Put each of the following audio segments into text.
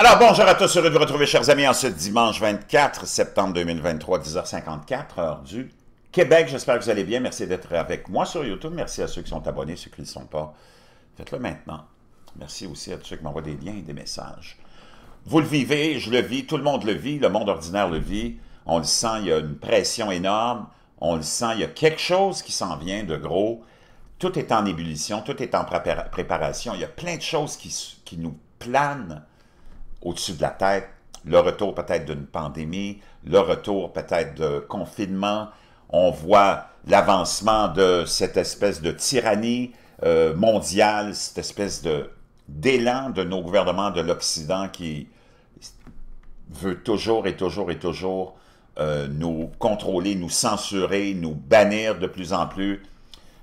Alors, bonjour à tous, heureux de vous retrouver, chers amis, en ce dimanche 24 septembre 2023, 10h54, heure du Québec. J'espère que vous allez bien. Merci d'être avec moi sur YouTube. Merci à ceux qui sont abonnés, ceux qui ne le sont pas. Faites-le maintenant. Merci aussi à tous ceux qui m'envoient des liens et des messages. Vous le vivez, je le vis, tout le monde le vit, le monde ordinaire le vit. On le sent, il y a une pression énorme. On le sent, il y a quelque chose qui s'en vient de gros. Tout est en ébullition, tout est en préparation. Il y a plein de choses qui, qui nous planent au-dessus de la tête, le retour peut-être d'une pandémie, le retour peut-être de confinement. On voit l'avancement de cette espèce de tyrannie euh, mondiale, cette espèce de d'élan de nos gouvernements de l'Occident qui veut toujours et toujours et toujours euh, nous contrôler, nous censurer, nous bannir de plus en plus,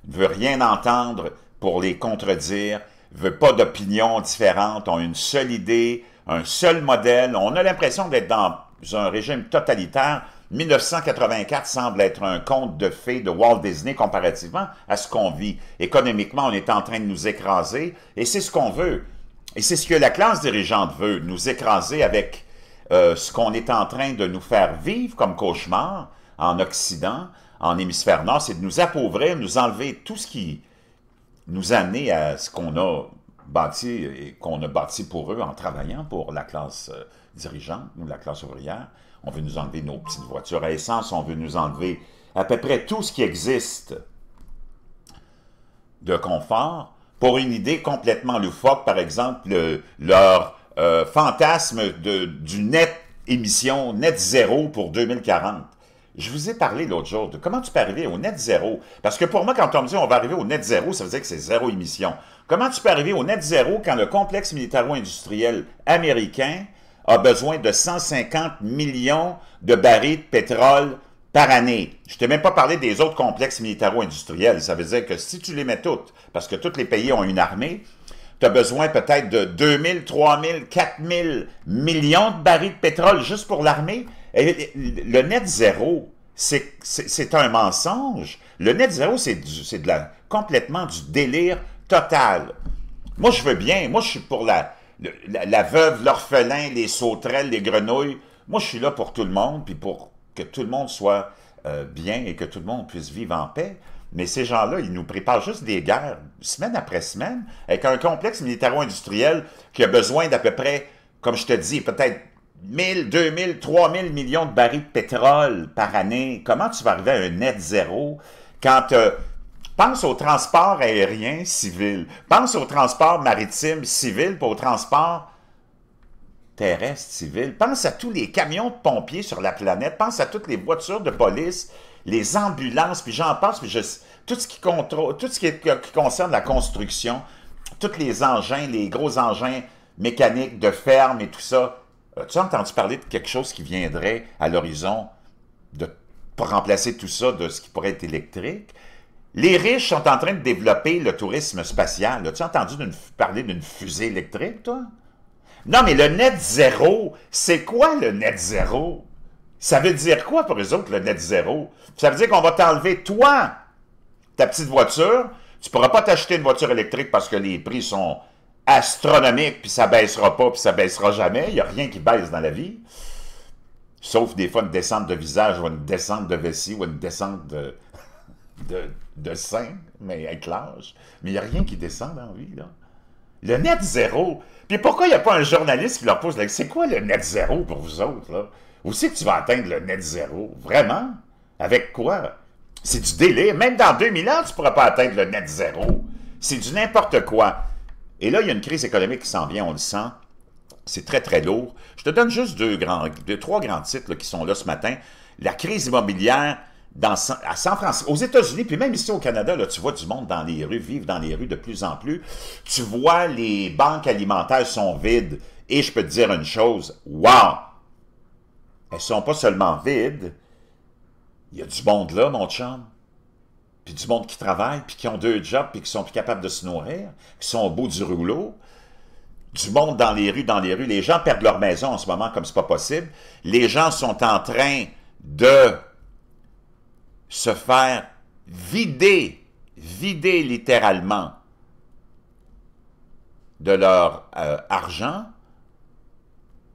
ne veut rien entendre pour les contredire, veut pas d'opinion différente, ont une seule idée, un seul modèle. On a l'impression d'être dans un régime totalitaire. 1984 semble être un conte de fées de Walt Disney comparativement à ce qu'on vit. Économiquement, on est en train de nous écraser et c'est ce qu'on veut. Et c'est ce que la classe dirigeante veut, nous écraser avec euh, ce qu'on est en train de nous faire vivre comme cauchemar en Occident, en hémisphère nord, c'est de nous appauvrir, nous enlever tout ce qui nous amenait à ce qu'on a bâti et qu'on a bâti pour eux en travaillant pour la classe euh, dirigeante ou la classe ouvrière. On veut nous enlever nos petites voitures à essence, on veut nous enlever à peu près tout ce qui existe de confort pour une idée complètement loufoque, par exemple leur euh, fantasme de, du net émission net zéro pour 2040. Je vous ai parlé l'autre jour de comment tu peux arriver au net zéro. Parce que pour moi, quand on me dit on va arriver au net zéro, ça veut dire que c'est zéro émission. Comment tu peux arriver au net zéro quand le complexe militaro-industriel américain a besoin de 150 millions de barils de pétrole par année. Je ne t'ai même pas parlé des autres complexes militaro-industriels. Ça veut dire que si tu les mets toutes, parce que tous les pays ont une armée, tu as besoin peut-être de 000, 4 000 millions de barils de pétrole juste pour l'armée le net zéro, c'est un mensonge. Le net zéro, c'est complètement du délire total. Moi, je veux bien. Moi, je suis pour la, la, veuve, l'orphelin, les sauterelles, les grenouilles. Moi, je suis là pour tout le monde, puis pour que tout le monde soit euh, bien et que tout le monde puisse vivre en paix. Mais ces gens-là, ils nous préparent juste des guerres, semaine après semaine, avec un complexe militaro-industriel qui a besoin d'à peu près, comme je te dis, peut-être 1000, 2000, 3000 millions de barils de pétrole par année, comment tu vas arriver à un net zéro quand tu euh, penses au transport aérien civil, pense au transport maritime civil, pour au transport terrestre civil, pense à tous les camions de pompiers sur la planète, pense à toutes les voitures de police, les ambulances, puis j'en passe, puis je, tout ce qui contrôle, tout ce qui, qui concerne la construction, tous les engins, les gros engins mécaniques de ferme et tout ça, As-tu entendu parler de quelque chose qui viendrait à l'horizon de pour remplacer tout ça de ce qui pourrait être électrique? Les riches sont en train de développer le tourisme spatial. As-tu entendu parler d'une fusée électrique, toi? Non, mais le net zéro, c'est quoi le net zéro? Ça veut dire quoi pour eux autres, le net zéro? Ça veut dire qu'on va t'enlever, toi, ta petite voiture. Tu ne pourras pas t'acheter une voiture électrique parce que les prix sont astronomique, puis ça baissera pas, puis ça baissera jamais. Il n'y a rien qui baisse dans la vie. Sauf des fois une descente de visage, ou une descente de vessie, ou une descente de, de, sein, mais avec l'âge. Mais il n'y a rien qui descend dans la vie, là. Le net zéro. Puis pourquoi il n'y a pas un journaliste qui leur pose, c'est quoi le net zéro pour vous autres, là? Où c'est que tu vas atteindre le net zéro? Vraiment? Avec quoi? C'est du délire. Même dans 2000 ans, tu ne pourras pas atteindre le net zéro. C'est du n'importe quoi. Et là, il y a une crise économique qui s'en vient, on le sent. C'est très, très lourd. Je te donne juste deux, grands, trois grands titres qui sont là ce matin. La crise immobilière dans, à San Francisco, aux États-Unis, puis même ici au Canada, là, tu vois du monde dans les rues, vivre dans les rues de plus en plus. Tu vois, les banques alimentaires sont vides. Et je peux te dire une chose, wow! Elles sont pas seulement vides, il y a du monde là, mon chum puis du monde qui travaille, puis qui ont deux jobs, puis qui sont plus capables de se nourrir, qui sont au bout du rouleau, du monde dans les rues, dans les rues. Les gens perdent leur maison en ce moment comme c'est pas possible. Les gens sont en train de se faire vider, vider littéralement de leur euh, argent.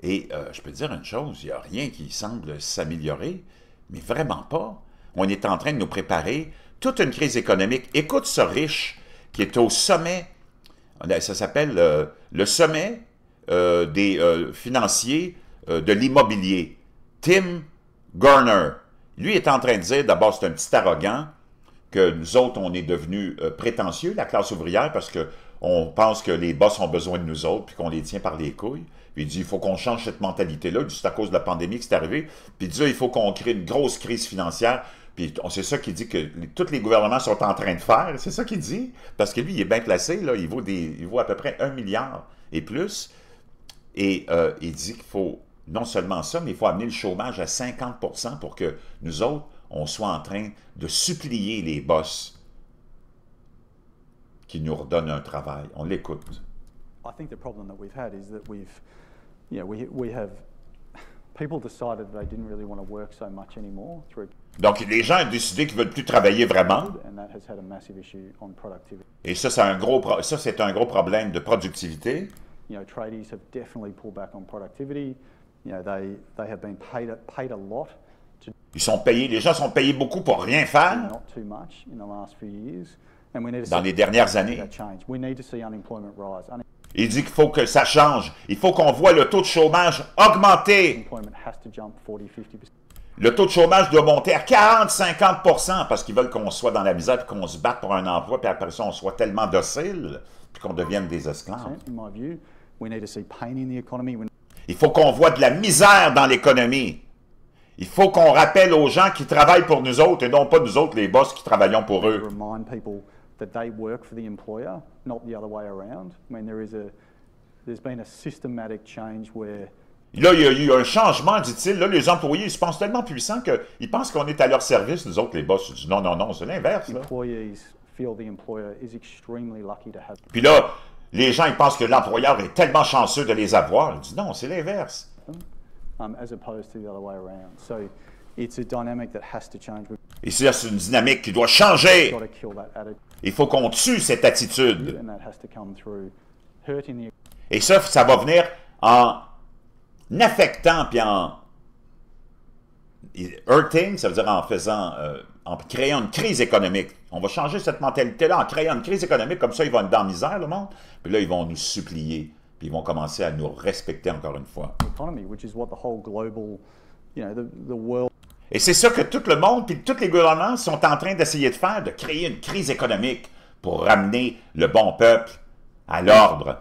Et euh, je peux dire une chose, il n'y a rien qui semble s'améliorer, mais vraiment pas. On est en train de nous préparer toute une crise économique. Écoute ce riche qui est au sommet, ça s'appelle euh, le sommet euh, des euh, financiers de l'immobilier, Tim Garner. Lui est en train de dire, d'abord c'est un petit arrogant, que nous autres on est devenus prétentieux, la classe ouvrière, parce qu'on pense que les boss ont besoin de nous autres, puis qu'on les tient par les couilles. Puis il dit, il faut qu'on change cette mentalité-là, juste à cause de la pandémie qui c'est arrivée. Puis il dit, il faut qu'on crée une grosse crise financière c'est ça qu'il dit que tous les gouvernements sont en train de faire. C'est ça qu'il dit. Parce que lui, il est bien placé. Là, il, vaut des, il vaut à peu près un milliard et plus. Et euh, il dit qu'il faut non seulement ça, mais il faut amener le chômage à 50 pour que nous autres, on soit en train de supplier les boss qui nous redonnent un travail. On l'écoute. Donc, les gens ont décidé qu'ils ne veulent plus travailler vraiment. Et ça, c'est un gros, un gros problème de productivité. Ils sont payés, les gens sont payés beaucoup pour rien faire dans les dernières années. Il dit qu'il faut que ça change. Il faut qu'on voit le taux de chômage augmenter. Le taux de chômage doit monter à 40-50 parce qu'ils veulent qu'on soit dans la misère, qu'on se batte pour un emploi, puis après ça, on soit tellement docile, puis qu'on devienne des esclaves. Il faut qu'on voit de la misère dans l'économie. Il faut qu'on rappelle aux gens qui travaillent pour nous autres et non pas nous autres, les boss, qui travaillons pour eux. Là, il y, a, eu un changement, dit-il. Là, les employés, ils se pensent tellement puissants qu'ils pensent qu'on est à leur service, nous autres, les boss. disent non, non, non, c'est l'inverse. Puis là, les gens, ils pensent que l'employeur est tellement chanceux de les avoir. Ils disent non, c'est l'inverse. Et c'est une dynamique qui doit changer. Il faut qu'on tue cette attitude. Et ça, ça va venir en affectant puis en hurting, ça veut dire en faisant, euh, en créant une crise économique. On va changer cette mentalité-là en créant une crise économique, comme ça ils vont être dans la misère, le monde, puis là ils vont nous supplier, puis ils vont commencer à nous respecter encore une fois. Et c'est ça que tout le monde, puis tous les gouvernements sont en train d'essayer de faire, de créer une crise économique pour ramener le bon peuple à l'ordre.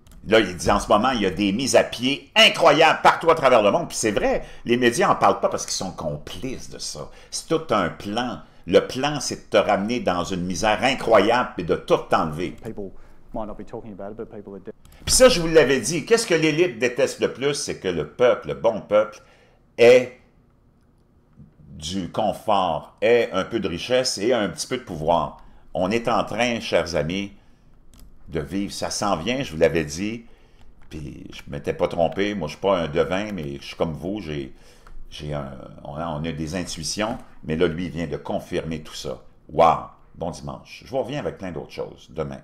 Là, il dit en ce moment, il y a des mises à pied incroyables partout à travers le monde. Puis c'est vrai, les médias n'en parlent pas parce qu'ils sont complices de ça. C'est tout un plan. Le plan, c'est de te ramener dans une misère incroyable et de tout t'enlever. Puis ça, je vous l'avais dit, qu'est-ce que l'élite déteste le plus? C'est que le peuple, le bon peuple, ait du confort, ait un peu de richesse et un petit peu de pouvoir. On est en train, chers amis, de vivre. Ça s'en vient, je vous l'avais dit. Puis je ne m'étais pas trompé. Moi, je ne suis pas un devin, mais je suis comme vous. J'ai, j'ai on, a, des intuitions. Mais là, lui, il vient de confirmer tout ça. Wow! Bon dimanche. Je vous reviens avec plein d'autres choses demain.